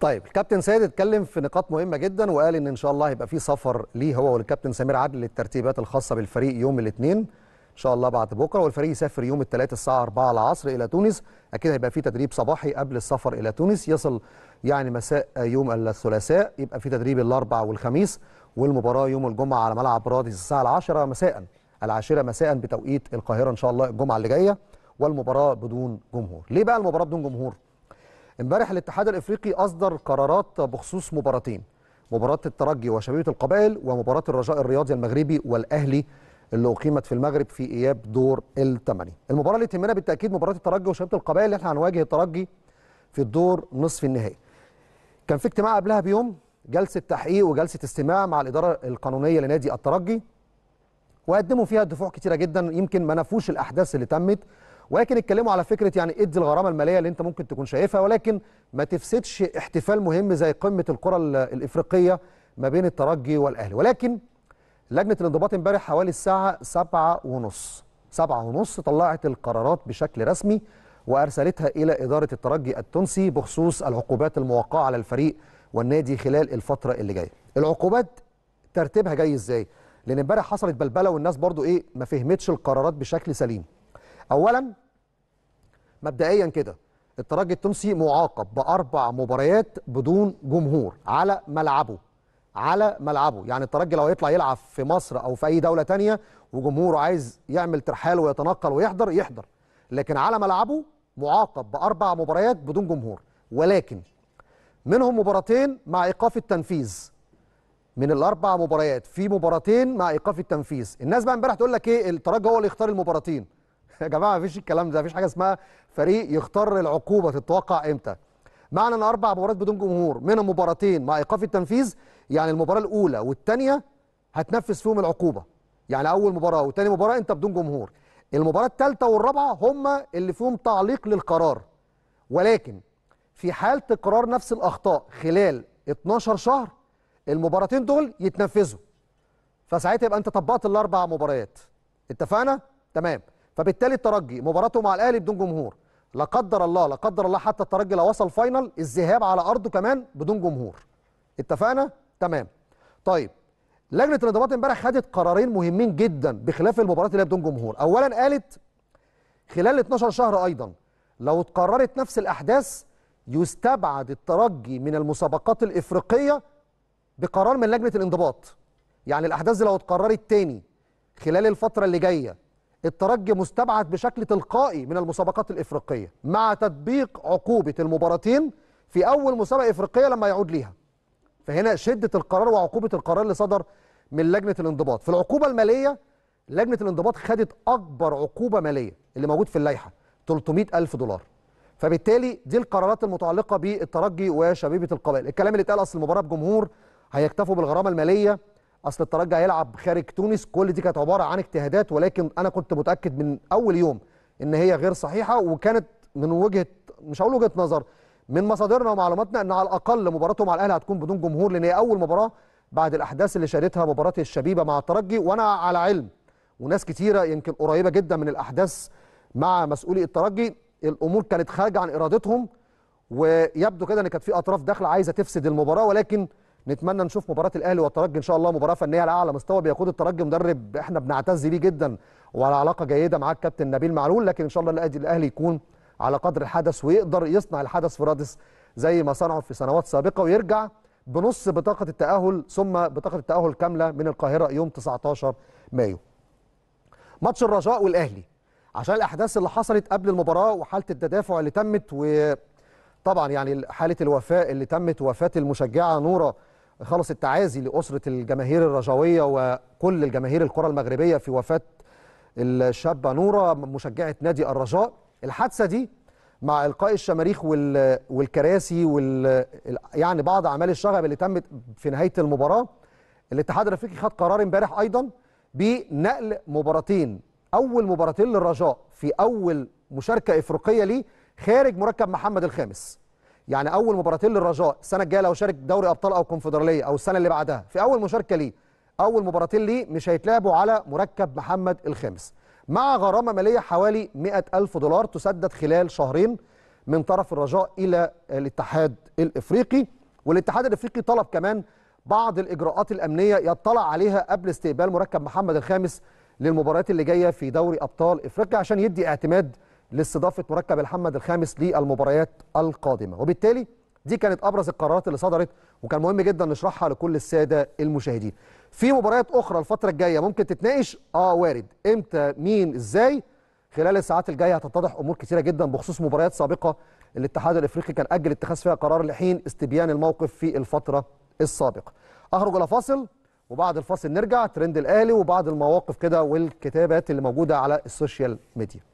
طيب الكابتن سيد اتكلم في نقاط مهمه جدا وقال ان ان شاء الله هيبقى في سفر ليه هو والكابتن سمير عدل للترتيبات الخاصه بالفريق يوم الاثنين ان شاء الله بعد بكره والفريق يسافر يوم الثلاثاء الساعه 4 العصر الى تونس اكيد هيبقى في تدريب صباحي قبل السفر الى تونس يصل يعني مساء يوم الثلاثاء يبقى في تدريب الاربع والخميس والمباراه يوم الجمعه على ملعب رادس الساعه 10 مساء العاشره مساء بتوقيت القاهره ان شاء الله الجمعه اللي جايه والمباراه بدون جمهور ليه بقى المباراه بدون جمهور امبارح الاتحاد الافريقي اصدر قرارات بخصوص مباراتين مباراه الترجي وشبيبه القبائل ومباراه الرجاء الرياضي المغربي والاهلي اللي اقيمت في المغرب في اياب دور الثمانيه المباراه اللي تهمنا بالتاكيد مباراه الترجي وشبيبه القبائل اللي احنا هنواجه الترجي في الدور نصف النهائي كان في اجتماع قبلها بيوم جلسه تحقيق وجلسه استماع مع الاداره القانونيه لنادي الترجي وقدموا فيها دفوع كتيره جدا يمكن ما نفوش الاحداث اللي تمت ولكن اتكلموا على فكره يعني ادي الغرامه الماليه اللي انت ممكن تكون شايفها ولكن ما تفسدش احتفال مهم زي قمه الكره الافريقيه ما بين الترجي والاهلي ولكن لجنه الانضباط امبارح حوالي الساعه 7:30 7:30 طلعت القرارات بشكل رسمي وارسلتها الى اداره الترجي التونسي بخصوص العقوبات الموقعه على الفريق والنادي خلال الفتره اللي جايه العقوبات ترتيبها جاي ازاي لان امبارح حصلت بلبله والناس برضو ايه ما فهمتش القرارات بشكل سليم اولا مبدئيا كده الترجي التونسي معاقب باربع مباريات بدون جمهور على ملعبه على ملعبه يعني الترجي لو هيطلع يلعب في مصر او في اي دوله تانية وجمهوره عايز يعمل ترحال ويتنقل ويحضر يحضر لكن على ملعبه معاقب باربع مباريات بدون جمهور ولكن منهم مباراتين مع ايقاف التنفيذ من الاربع مباريات في مباراتين مع ايقاف التنفيذ الناس بقى امبارح تقول لك ايه الترجي هو اللي يختار المباراتين يا جماعه مفيش الكلام ده مفيش حاجه اسمها فريق يختار العقوبه تتوقع امتى معنى ان اربع مباريات بدون جمهور منهم مباراتين مع ايقاف التنفيذ يعني المباراه الاولى والثانيه هتنفذ فيهم العقوبه يعني اول مباراه وثاني مباراه انت بدون جمهور المباراه الثالثه والرابعه هم اللي فيهم تعليق للقرار ولكن في حال تكرار نفس الاخطاء خلال 12 شهر المباراتين دول يتنفذوا فساعتها يبقى انت طبقت الاربع مباريات اتفقنا تمام فبالتالي الترجي مباراته مع الاهلي بدون جمهور لا قدر الله لا قدر الله حتى الترجي لو وصل فاينل الذهاب على ارضه كمان بدون جمهور اتفقنا تمام طيب لجنه الانضباط امبارح خدت قرارين مهمين جدا بخلاف المباراه اللي بدون جمهور اولا قالت خلال 12 شهر ايضا لو اتكررت نفس الاحداث يستبعد الترجي من المسابقات الافريقيه بقرار من لجنه الانضباط يعني الاحداث دي لو اتكررت تاني خلال الفتره اللي جايه الترجي مستبعد بشكل تلقائي من المسابقات الإفريقية مع تطبيق عقوبة المباراتين في أول مسابقة إفريقية لما يعود ليها فهنا شدة القرار وعقوبة القرار اللي صدر من لجنة الانضباط في العقوبة المالية لجنة الانضباط خدت أكبر عقوبة مالية اللي موجود في اللائحة 300 ألف دولار فبالتالي دي القرارات المتعلقة بالترجي وشبيبة القبائل الكلام اللي اتقال أصل المباراة بجمهور هيكتفوا بالغرامة المالية اصل الترجي هيلعب خارج تونس كل دي كانت عباره عن اجتهادات ولكن انا كنت متاكد من اول يوم ان هي غير صحيحه وكانت من وجهه مش هقول وجهه نظر من مصادرنا ومعلوماتنا ان على الاقل مباراتهم مع الاهلي هتكون بدون جمهور لان هي اول مباراه بعد الاحداث اللي شهدتها مباراه الشبيبه مع الترجي وانا على علم وناس كتيره يمكن قريبه جدا من الاحداث مع مسؤولي الترجي الامور كانت خارجه عن ارادتهم ويبدو كده ان كانت في اطراف داخله عايزه تفسد المباراه ولكن نتمنى نشوف مباراه الاهلي والترجي ان شاء الله مباراه فنيه على اعلى مستوى بيقود الترجي مدرب احنا بنعتز بيه جدا وعلى علاقه جيده معاه الكابتن نبيل معلول لكن ان شاء الله الاهلي يكون على قدر الحدث ويقدر يصنع الحدث في رادس زي ما صنعه في سنوات سابقه ويرجع بنص بطاقه التاهل ثم بطاقه التاهل كامله من القاهره يوم 19 مايو. ماتش الرجاء والاهلي عشان الاحداث اللي حصلت قبل المباراه وحاله التدافع اللي تمت وطبعا يعني حاله الوفاه اللي تمت وفاه المشجعه نوره خلص التعازي لأسرة الجماهير الرجوية وكل الجماهير الكرة المغربية في وفاة الشابة نورة مشجعة نادي الرجاء الحادثة دي مع إلقاء الشماريخ والكراسي وال يعني بعض أعمال الشغب اللي تمت في نهاية المباراة الاتحاد الأفريقي خد قرار امبارح أيضا بنقل مباراتين أول مباراتين للرجاء في أول مشاركة إفريقية ليه خارج مركب محمد الخامس يعني اول مباراتين للرجاء السنه الجايه لو شارك دوري ابطال او كونفدراليه او السنه اللي بعدها في اول مشاركه ليه اول مباراتين ليه مش هيتلعبوا على مركب محمد الخامس مع غرامه ماليه حوالي 100000 دولار تسدد خلال شهرين من طرف الرجاء الى الاتحاد الافريقي والاتحاد الافريقي طلب كمان بعض الاجراءات الامنيه يطلع عليها قبل استقبال مركب محمد الخامس للمباريات اللي جايه في دوري ابطال افريقيا عشان يدي اعتماد لاستضافه مركب الحمد الخامس للمباريات القادمه وبالتالي دي كانت ابرز القرارات اللي صدرت وكان مهم جدا نشرحها لكل الساده المشاهدين في مباريات اخرى الفتره الجايه ممكن تتناقش اه وارد امتى مين ازاي خلال الساعات الجايه هتتضح امور كثيره جدا بخصوص مباريات سابقه الاتحاد الافريقي كان اجل اتخاذ فيها قرار لحين استبيان الموقف في الفتره السابقه اخرج الى فاصل وبعد الفاصل نرجع ترند الاهلي وبعض المواقف كده والكتابات اللي موجوده على السوشيال ميديا